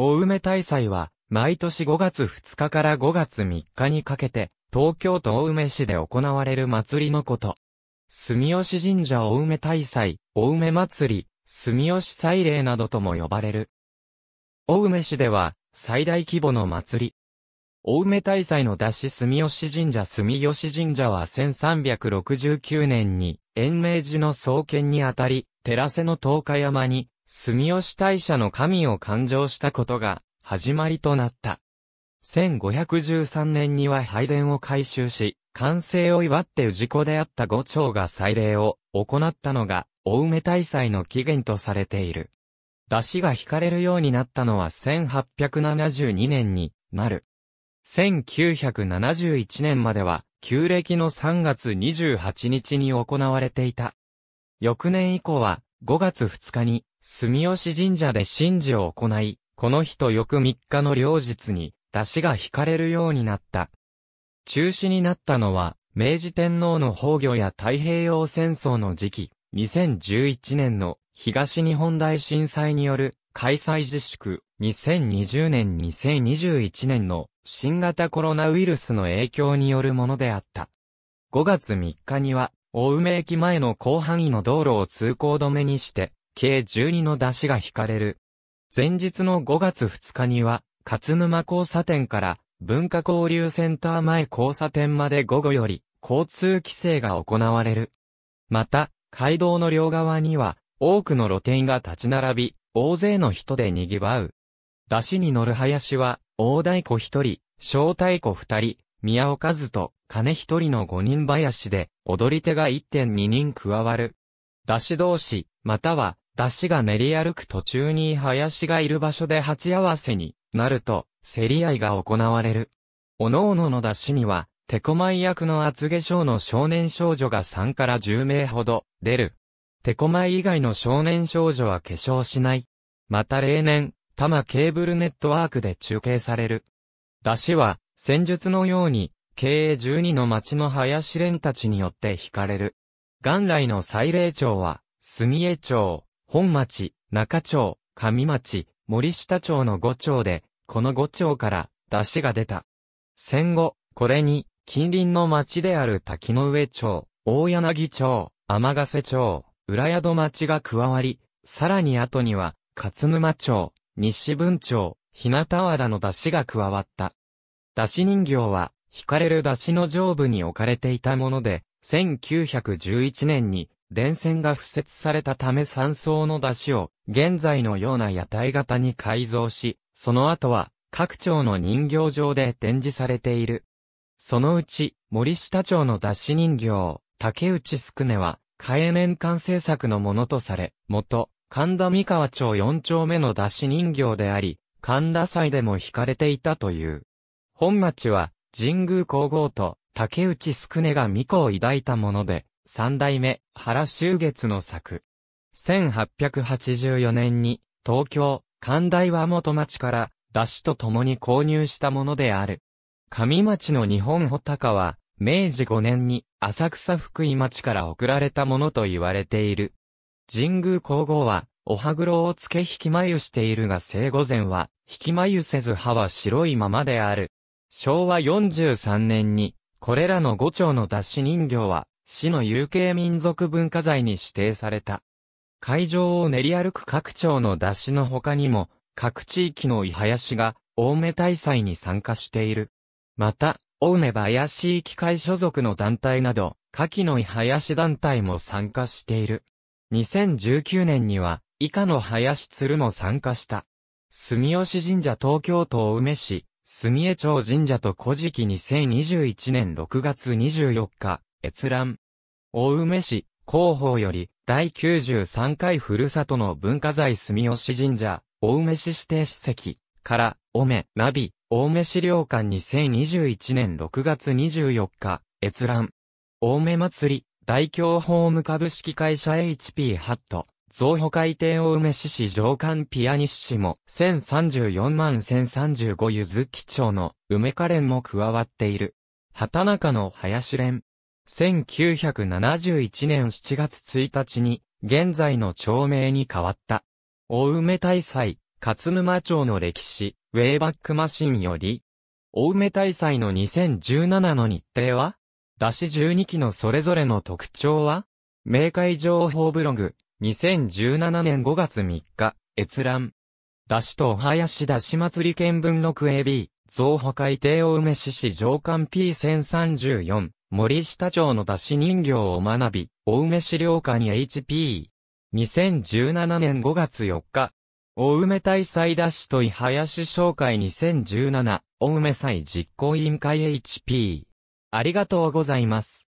大梅大祭は、毎年5月2日から5月3日にかけて、東京都大梅市で行われる祭りのこと。住吉神社大梅大祭、大梅祭り、住吉祭礼などとも呼ばれる。大梅市では、最大規模の祭り。大梅大祭の出し住吉神社住吉神社は1369年に、延命寺の創建にあたり、寺瀬の東日山に、住吉大社の神を勘定したことが始まりとなった。1513年には拝殿を改修し、完成を祝って氏子であった五長が祭礼を行ったのが、大梅大祭の起源とされている。出汁が引かれるようになったのは1872年になる。1971年までは、旧暦の3月28日に行われていた。翌年以降は、5月2日に、住吉神社で神事を行い、この日と翌3日の両日に、出汁が引かれるようになった。中止になったのは、明治天皇の崩御や太平洋戦争の時期、2011年の東日本大震災による開催自粛、2020年2021年の新型コロナウイルスの影響によるものであった。5月3日には大梅駅前の広範囲の道路を通行止めにして、計12の出しが引かれる。前日の5月2日には、勝沼交差点から文化交流センター前交差点まで午後より交通規制が行われる。また、街道の両側には多くの露店が立ち並び、大勢の人で賑わう。出汁に乗る林は、大太鼓一人、小太鼓二人、宮尾和と金一人の五人林で、踊り手が1.2人加わる。出し同士、または、出しが練り歩く途中に林がいる場所で鉢合わせになると、競り合いが行われる。おのおのの出しには、手こまい役の厚化粧の少年少女が3から10名ほど出る。手こまい以外の少年少女は化粧しない。また例年、多摩ケーブルネットワークで中継される。出しは、戦術のように、経営12の町の林連たちによって惹かれる。元来の祭礼町は、住江町、本町、中町、上町、森下町の5町で、この5町から出汁が出た。戦後、これに、近隣の町である滝の上町、大柳町、天ヶ瀬町、浦宿町が加わり、さらに後には、勝沼町、西文町、日向和田の出汁が加わった。出し人形は、惹かれる出汁の上部に置かれていたもので、1911年に電線が敷設されたため3層の出汁を現在のような屋台型に改造し、その後は各町の人形場で展示されている。そのうち森下町の出し人形、竹内宿根は、開年間制作のものとされ、元、神田三河町4丁目の出し人形であり、神田祭でも惹かれていたという。本町は、神宮皇后と竹内宿根が御子を抱いたもので、三代目原修月の作。1884年に、東京、神代和元町から、出汁と共に購入したものである。上町の日本穂高は、明治5年に浅草福井町から送られたものと言われている。神宮皇后は、お歯黒をつけ引き眉しているが生後前は、引き眉せず歯は白いままである。昭和43年に、これらの五丁の脱脂人形は、市の有形民族文化財に指定された。会場を練り歩く各町の雑誌の他にも、各地域のいはやしが、青梅大祭に参加している。また、青梅林域会所属の団体など、下記のいはやし団体も参加している。2019年には、以下の林鶴も参加した。住吉神社東京都梅市、住江町神社と古事記2021年6月24日、閲覧。大梅市、広報より、第93回ふるさとの文化財住吉神社、大梅市指定史跡、から、おめ、ナビ、大梅資料館2021年6月24日、閲覧。大梅祭り、大京ホーム株式会社 HP ハット。増補海天大梅市市上官ピアニッシも、1034万1035ゆず基町の梅花蓮も加わっている。畑中の林蓮。1971年7月1日に、現在の町名に変わった。大梅大祭、勝沼町の歴史、ウェイバックマシンより、大梅大祭の2017の日程は出し12期のそれぞれの特徴は明快情報ブログ、2017年5月3日、閲覧。だしとおはやしだし祭り見聞録 AB、増補改定お梅市市上官 P1034、森下町のだし人形を学び、お梅資料館 HP。2017年5月4日、お梅大祭だしといはやし紹介2017、お梅祭実行委員会 HP。ありがとうございます。